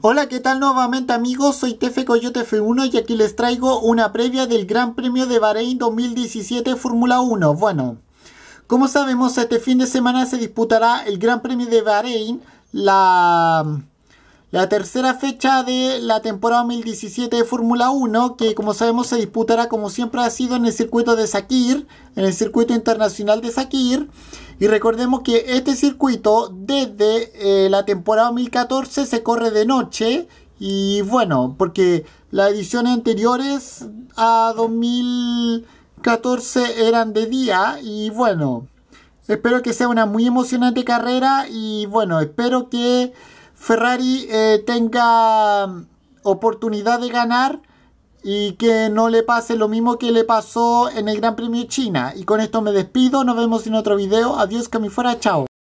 Hola, ¿qué tal nuevamente amigos? Soy Tefe Coyote F1 y aquí les traigo una previa del Gran Premio de Bahrein 2017 Fórmula 1. Bueno, como sabemos, este fin de semana se disputará el Gran Premio de Bahrein, la, tercera fecha de la temporada 2017 de Fórmula 1, que como sabemos se disputará como siempre ha sido en el circuito de Sakir, en el circuito internacional de Sakir. Y recordemos que este circuito desde eh, la temporada 2014 se corre de noche y bueno, porque las ediciones anteriores a 2014 eran de día y bueno, espero que sea una muy emocionante carrera y bueno, espero que Ferrari eh, tenga oportunidad de ganar y que no le pase lo mismo que le pasó en el Gran Premio China. Y con esto me despido, nos vemos en otro video. Adiós, que fuera, chao.